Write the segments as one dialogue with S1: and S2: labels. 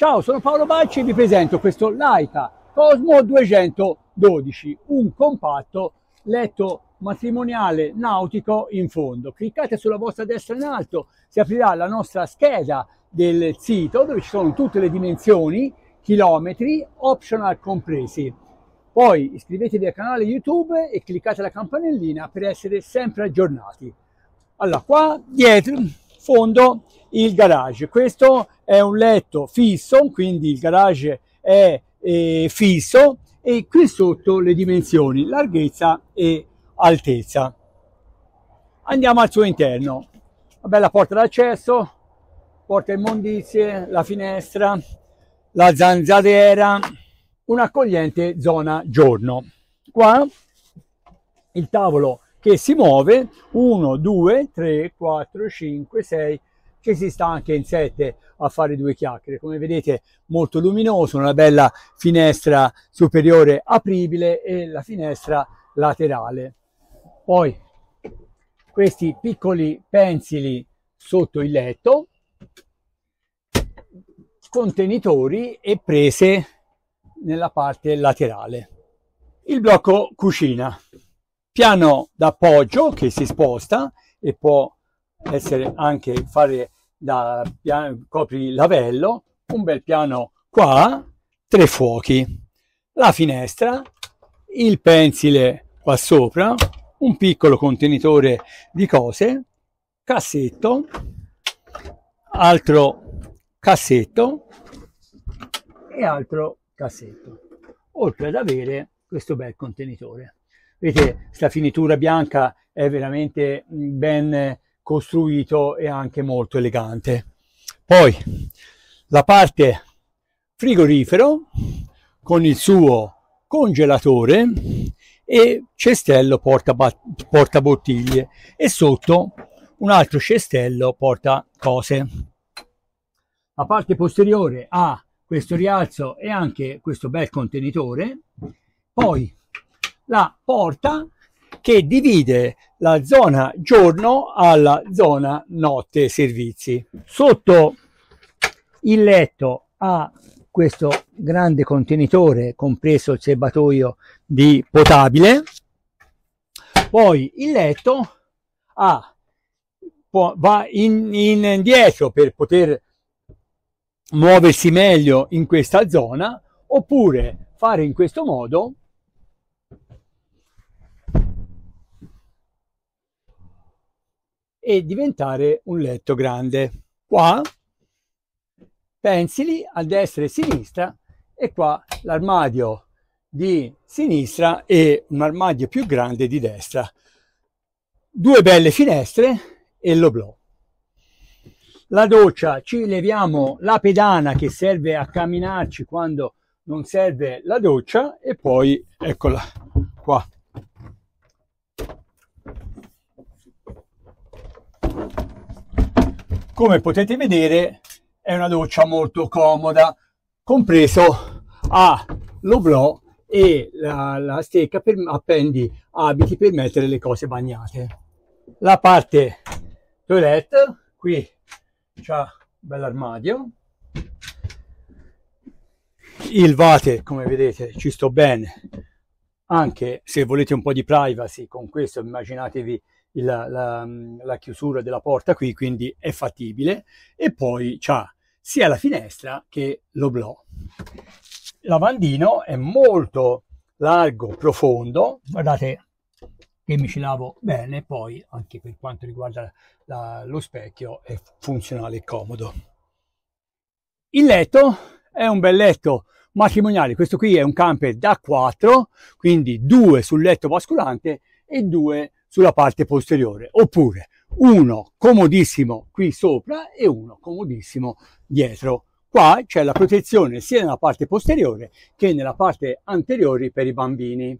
S1: Ciao, sono Paolo Bacci e vi presento questo Laika Cosmo 212, un compatto letto matrimoniale nautico in fondo. Cliccate sulla vostra destra in alto, si aprirà la nostra scheda del sito dove ci sono tutte le dimensioni, chilometri, optional compresi. Poi iscrivetevi al canale YouTube e cliccate la campanellina per essere sempre aggiornati. Allora, qua dietro fondo il garage. Questo è un letto fisso, quindi il garage è eh, fisso e qui sotto le dimensioni, larghezza e altezza. Andiamo al suo interno. Una bella porta d'accesso, porta immondizie, la finestra, la zanzariera, un'accogliente zona giorno. Qua il tavolo che si muove 1 2 3 4 5 6 che si sta anche in 7 a fare due chiacchiere come vedete molto luminoso una bella finestra superiore apribile e la finestra laterale poi questi piccoli pensili sotto il letto contenitori e prese nella parte laterale il blocco cucina piano d'appoggio che si sposta e può essere anche fare da piano, copri lavello, un bel piano qua, tre fuochi, la finestra, il pensile qua sopra, un piccolo contenitore di cose, cassetto, altro cassetto e altro cassetto, oltre ad avere questo bel contenitore. Vedete, questa finitura bianca è veramente mm, ben costruito e anche molto elegante. Poi la parte frigorifero con il suo congelatore e cestello porta, porta bottiglie e sotto un altro cestello porta cose. La parte posteriore ha questo rialzo e anche questo bel contenitore. Poi la porta che divide la zona giorno alla zona notte servizi. Sotto il letto ha questo grande contenitore compreso il serbatoio di potabile, poi il letto ha, può, va in, in, indietro per poter muoversi meglio in questa zona oppure fare in questo modo e diventare un letto grande. Qua pensili a destra e a sinistra e qua l'armadio di sinistra e un armadio più grande di destra. Due belle finestre e lo l'oblò. La doccia, ci leviamo la pedana che serve a camminarci quando non serve la doccia e poi eccola qua. come potete vedere è una doccia molto comoda compreso a l'oblò e la, la stecca per appendi abiti per mettere le cose bagnate la parte toilette qui c'è un bell'armadio il vate come vedete ci sto bene anche se volete un po' di privacy con questo immaginatevi il, la, la, chiusura della porta qui, quindi è fattibile, e poi c'ha sia la finestra che lo blò. Lavandino è molto largo, profondo, guardate che mi ci lavo bene, poi anche per quanto riguarda la, lo specchio è funzionale e comodo. Il letto è un bel letto matrimoniale, questo qui è un camper da 4, quindi due sul letto basculante e due sulla parte posteriore, oppure uno comodissimo qui sopra e uno comodissimo dietro. Qua c'è la protezione sia nella parte posteriore che nella parte anteriore per i bambini.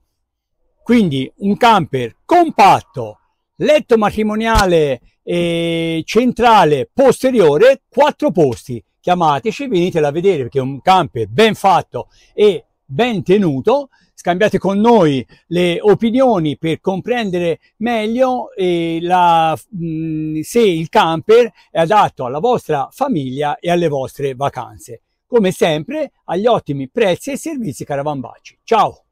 S1: Quindi un camper compatto, letto matrimoniale e centrale posteriore, quattro posti. Chiamateci, venitela a vedere perché è un camper ben fatto e ben tenuto. Scambiate con noi le opinioni per comprendere meglio eh, la, mh, mm, se il camper è adatto alla vostra famiglia e alle vostre vacanze. Come sempre, agli ottimi prezzi e servizi Caravan Ciao!